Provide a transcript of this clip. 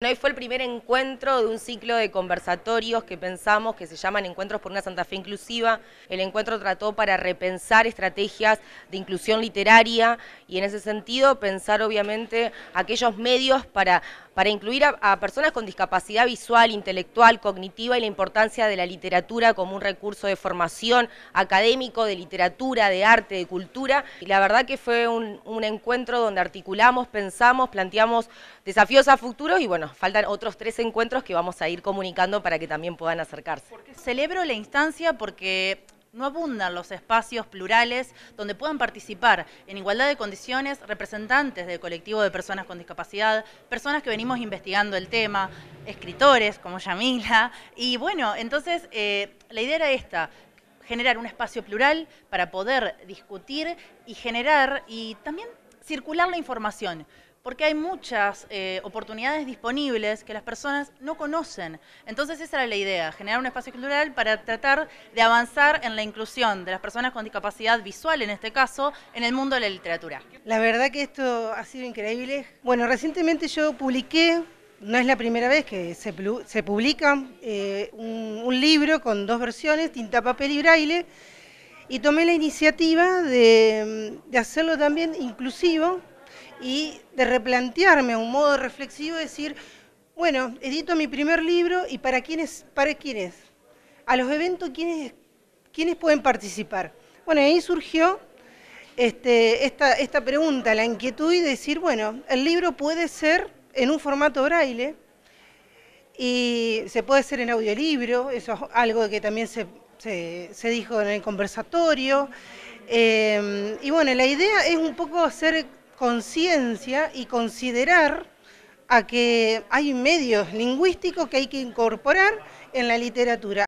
Hoy fue el primer encuentro de un ciclo de conversatorios que pensamos que se llaman Encuentros por una Santa Fe Inclusiva. El encuentro trató para repensar estrategias de inclusión literaria y en ese sentido pensar obviamente aquellos medios para para incluir a, personas con discapacidad visual, intelectual, cognitiva y la importancia de la literatura como un recurso de formación académico, de literatura, de arte, de cultura. Y la verdad que fue un, encuentro donde articulamos, pensamos, planteamos desafíos a futuros. y bueno, faltan otros tres encuentros que vamos a ir comunicando para que también puedan acercarse. Celebro la instancia porque no abundan los espacios plurales donde puedan participar en igualdad de condiciones representantes del colectivo de personas con discapacidad, personas que venimos investigando el tema, escritores como Yamila. Y bueno, entonces eh, la idea era esta, generar un espacio plural para poder discutir y generar y también circular la información porque hay muchas eh, oportunidades disponibles que las personas no conocen. Entonces esa era la idea, generar un espacio cultural para tratar de avanzar en la inclusión de las personas con discapacidad visual, en este caso, en el mundo de la literatura. La verdad que esto ha sido increíble. Bueno, recientemente yo publiqué no es la primera vez que se, publica eh, un, libro con dos versiones, tinta, papel y braille, y tomé la iniciativa de, de hacerlo también inclusivo y de replantearme un modo reflexivo, decir, bueno, edito mi primer libro y para quiénes, para quiénes, a los eventos quiénes, pueden participar. Bueno, ahí surgió este, esta, pregunta, la inquietud y decir, bueno, el libro puede ser en un formato braille y se puede hacer en audiolibro, eso es algo que también se, dijo en el conversatorio. Eh, y bueno, la idea es un poco hacer conciencia y considerar a que hay medios lingüísticos que hay que incorporar en la literatura.